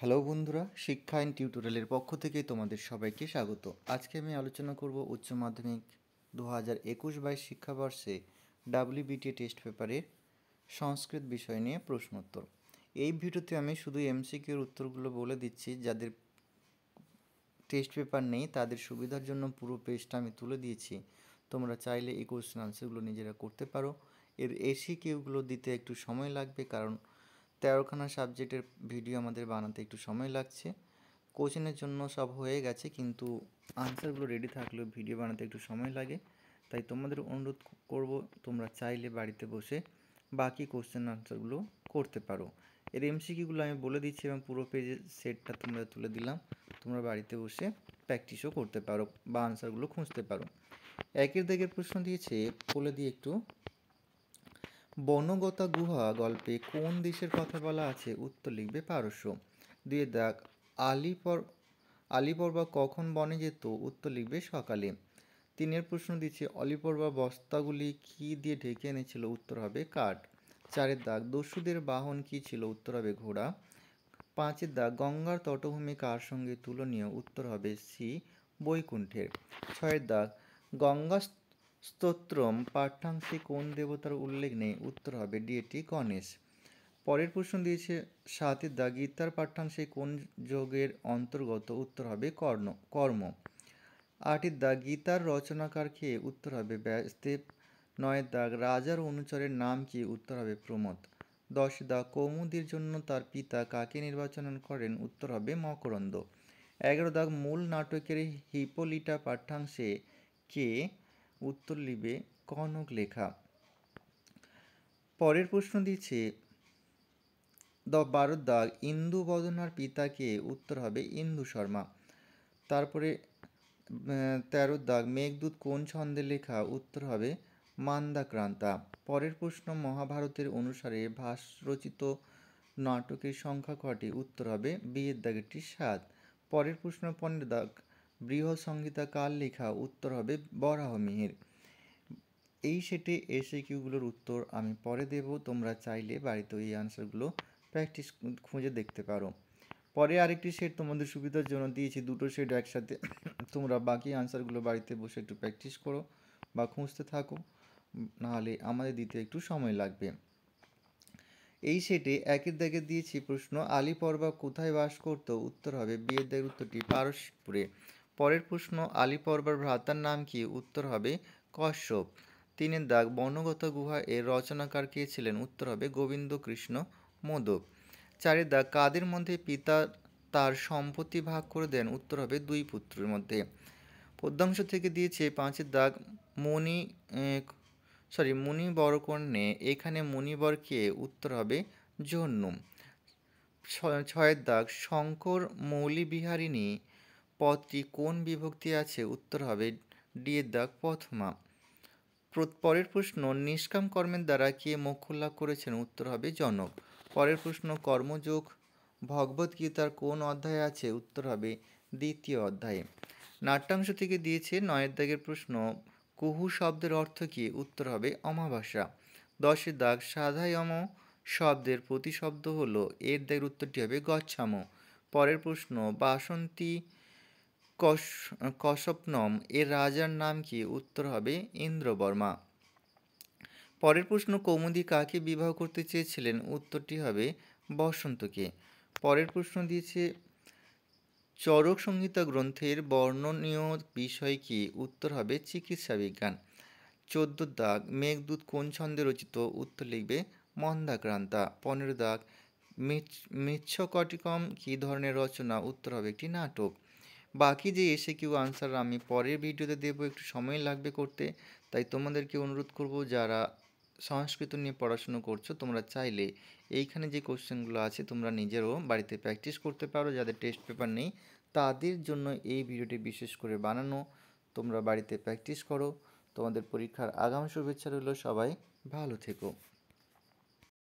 hello বন্ধুরা শিক্ষা আইন টিউটোরিয়ালের পক্ষ থেকে তোমাদের সবাইকে স্বাগত আজকে আমি আলোচনা করব উচ্চ মাধ্যমিক দু হাজার একুশ বাইশ শিক্ষাবর্ষে ডাব্লিউবিটি টেস্ট পেপারের সংস্কৃত বিষয় নিয়ে প্রশ্নোত্তর এই ভিডিওতে আমি শুধু এমসিকিউর উত্তরগুলো বলে দিচ্ছি যাদের টেস্ট পেপার নেই তাদের সুবিধার জন্য পুরো পেজটা আমি তুলে দিয়েছি তোমরা চাইলে এই কোশ্চেন আনসারগুলো নিজেরা করতে পারো এর এসি কিউগুলো দিতে একটু সময় লাগবে কারণ তেরোখানা সাবজেক্টের ভিডিও আমাদের বানাতে একটু সময় লাগছে কোচিংয়ের জন্য সব হয়ে গেছে কিন্তু আনসারগুলো রেডি থাকলেও ভিডিও বানাতে একটু সময় লাগে তাই তোমাদের অনুরোধ করব তোমরা চাইলে বাড়িতে বসে বাকি কোশ্চেন আনসারগুলো করতে পারো এর এমসিকিগুলো আমি বলে দিচ্ছি এবং পুরো পেজের সেটটা তোমরা তুলে দিলাম তোমরা বাড়িতে বসে প্র্যাকটিসও করতে পারো বা আনসারগুলো খুঁজতে পারো একের দিকে প্রশ্ন দিয়েছে বলে দিয়ে একটু বনগতা গুহা গল্পে কোন দেশের কথা বলা আছে উত্তর লিখবে পারস্য দুই দাগ আলিপর আলিপর্বা কখন বনে যেত উত্তর লিখবে সকালে তিনের প্রশ্ন দিচ্ছে অলিপর্বা বস্তাগুলি কি দিয়ে ঢেকে এনেছিল উত্তর হবে কাঠ চারের দাগ দস্যুদের বাহন কি ছিল উত্তর হবে ঘোড়া পাঁচের দাগ গঙ্গার তটভূমি কার সঙ্গে তুলনীয় উত্তর হবে সি বৈকুণ্ঠের ছয়ের দাগ গঙ্গা স্তোত্রম পাঠ্যাংশে কোন দেবতার উল্লেখ নেই উত্তর হবে ডিএটি গণেশ পরের প্রশ্ন দিয়েছে সাথে দা গীতার পাঠ্যাংশে কোন যোগের অন্তর্গত উত্তর হবে কর্ণ কর্ম আটে দা গীতার রচনাকার খেয়ে উত্তর হবে ব্যাসদেব নয় দাগ রাজার অনুচরের নাম কি উত্তর হবে প্রমোদ দশ দা কৌমুদির জন্য তার পিতা কাকে নির্বাচন করেন উত্তর হবে মকরন্দ এগারো দাগ মূল নাটকের হিপোলিটা পাঠ্যাংশে কে উত্তর লিবে কনক লেখা পরের প্রশ্ন দিচ্ছে দ বারো দাগ ইন্দু বদনার পিতাকে উত্তর হবে ইন্দু শর্মা তারপরে তেরো দাগ মেঘদূত কোন ছন্দে লেখা উত্তর হবে মান্দাক্রান্তা পরের প্রশ্ন মহাভারতের অনুসারে ভাস রচিত নাটকের সংখ্যা কটি উত্তর হবে বিয়ের দাগেরটি সাত পরের প্রশ্ন পনেরো দাগ বৃহৎ লেখা উত্তর হবে বরাহমিহির এই সেটে এসে কিউগুলোর উত্তর আমি পরে দেব তোমরা চাইলে বাড়িতে এই আনসারগুলো প্র্যাকটিস খুঁজে দেখতে পারো পরে আরেকটি সেট তোমাদের সুবিধার জন্য দিয়েছি দুটো সেট একসাথে তোমরা বাকি আনসারগুলো বাড়িতে বসে একটু প্র্যাকটিস করো বা খুঁজতে থাকো নাহলে আমাদের দিতে একটু সময় লাগবে এই সেটে একের দাগে দিয়েছি প্রশ্ন আলিপর্বা কোথায় বাস করত উত্তর হবে বিয়ের দাগের উত্তরটি পারস্যপুরে পরের প্রশ্ন আলিপর্বার ভ্রাতার নাম কি উত্তর হবে কশ্যপ তিনের দাগ বর্ণগত গুহা এর রচনাকার কে ছিলেন উত্তর হবে গোবিন্দ কৃষ্ণ মোদক চারের দাগ কাদের মধ্যে পিতা তার সম্পত্তি ভাগ করে দেন উত্তর হবে দুই পুত্রের মধ্যে পদ্মাংশ থেকে দিয়েছে পাঁচের দাগ মণি সরি মুনিবর কর্ণে এখানে মুনিবরকে উত্তর হবে জন্নুম ছয়ের দাগ শঙ্কর মৌলিবিহারিণী পদটি কোন বিভক্তি আছে উত্তর হবে ডি দাগ প্রথমা পরের প্রশ্ন নিষ্কাম কর্মের দ্বারা কে মোক্ষ লাভ করেছেন উত্তর হবে জনক পরের প্রশ্ন কর্মযোগ ভগবদ্গীতার কোন অধ্যায় আছে উত্তর হবে দ্বিতীয় অধ্যায়ে নাট্যাংশ থেকে দিয়েছে নয়ের দাগের প্রশ্ন কুহু শব্দের অর্থ কী উত্তর হবে অমাবাসা দশের দাগ সাধায়ম শব্দের প্রতিশব্দ হলো এর দাগের উত্তরটি হবে গচ্ছাম পরের প্রশ্ন বাসন্তী কশ কশপনম এর রাজার নাম কি উত্তর হবে ইন্দ্রবর্মা পরের প্রশ্ন কৌমুদি কাকে বিবাহ করতে চেয়েছিলেন উত্তরটি হবে বসন্তকে পরের প্রশ্ন দিয়েছে চরক সংহিতা গ্রন্থের বর্ণনীয় বিষয় কি উত্তর হবে চিকিৎসা বিজ্ঞান চোদ্দ দাগ মেঘদূত কোন ছন্দে রচিত উত্তর লিখবে মন্দাক্রান্তা পনেরো দাগ মিচ্ছকটিকম কী ধরনের রচনা উত্তর হবে একটি নাটক বাকি যে এসে কিউ আনসার আমি পরের ভিডিওতে দেবো একটু সময় লাগবে করতে তাই তোমাদেরকে অনুরোধ করব যারা সংস্কৃত নিয়ে পড়াশুনো করছো তোমরা চাইলে এইখানে যে কোশ্চেনগুলো আছে তোমরা নিজেরও বাড়িতে প্র্যাকটিস করতে পারো যাদের টেস্ট পেপার নেই তাদের জন্য এই ভিডিওটি বিশেষ করে বানানো তোমরা বাড়িতে প্র্যাকটিস করো তোমাদের পরীক্ষার আগাম শুভেচ্ছা রইল সবাই ভালো থেকো